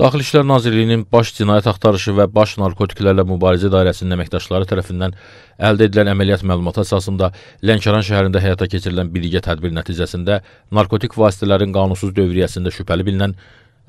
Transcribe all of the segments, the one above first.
Daxili İşlər Nazirliyinin Baş Cinayət Axtarışı və Baş Narkotiklərlə Mübarizə İdarəsinin əməkdaşları tərəfindən əldə edilən əməliyyat məlumatı əsasında Lənkəran şəhərində həyata keçirilən birgə tədbir nəticəsində narkotik vasitələrin qanunsuz dövriyyəsində şübhəli bilinən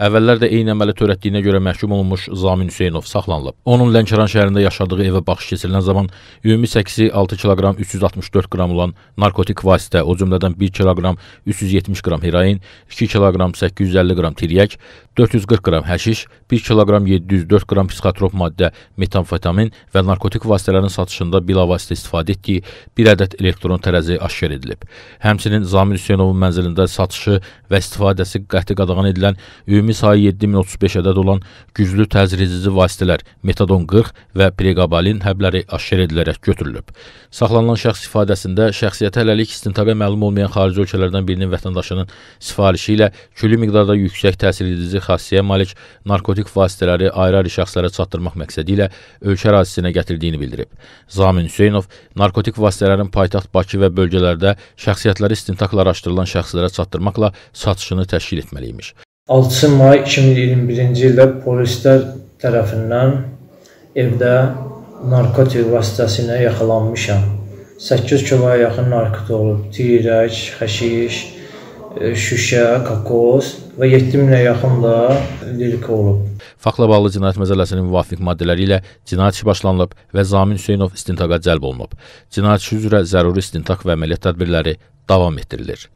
Əvvəllər də eyni əməli törətdiyinə görə məhkum olunmuş Zamin Hüseynov saxlanılıb. Onun Lənkəran şəhərində yaşadığı evə baxış keçirilən zaman ümumi səksi 6 kiloqram 364 qram olan narkotik vasitə, o cümlədən 1 kiloqram 370 qram heroin, 2 kiloqram 850 qram tiryək, 440 qram həşiş, 1 kiloqram 704 qram psixotrop maddə, metamfetamin və narkotik vasitələrin satışında bilavasitə istifadə etdiyi bir ədəd elektron tərəzi aşkar edilib. Həmçinin Zamin Hüseynovun mənzilində satışı və istifadəsi qəti qadağan edilən ümumi ümumi sayı 7035 ədəd olan güclü təzyizici vasitələr metadon 40 və preqabalin həbləri aşkar edilərək götürülüb. Saxlanılan şəxs ifadəsində şəxsiyyətə hələlik istintaqa məlum olmayan xarici ölkələrdən birinin vətəndaşının sifarişi ilə külli miqdarda yüksək təsiredici xassiyyə malik narkotik vasitələri ayrı-ayrı şəxslərə çatdırmaq məqsədi ilə ölkə ərazisinə gətirdiyini bildirib. Zamin Hüseynov narkotik vasitələrin paytaxt Bakı və bölgələrdə şəxsiyyətləri istintaqla araşdırılan şəxslərə çatdırmaqla satışını təşkil etməliymiş. 6 may 2021-ci ildə polislər tərəfindən evdə narkotik vasitəsilə yaxalanmışam. 8 kiloya yaxın narkotik olub, tirək, xəşiş, e, şüşə, kokos və 7000-ə yaxın da lirika olub. Faktla bağlı cinayət məcəlləsinin müvafiq maddələri ilə cinayət işi başlanılıb və Zamin Hüseynov istintaqa cəlb olunub. Cinayət işi üzrə zəruri istintaq və əməliyyat tədbirləri davam etdirilir.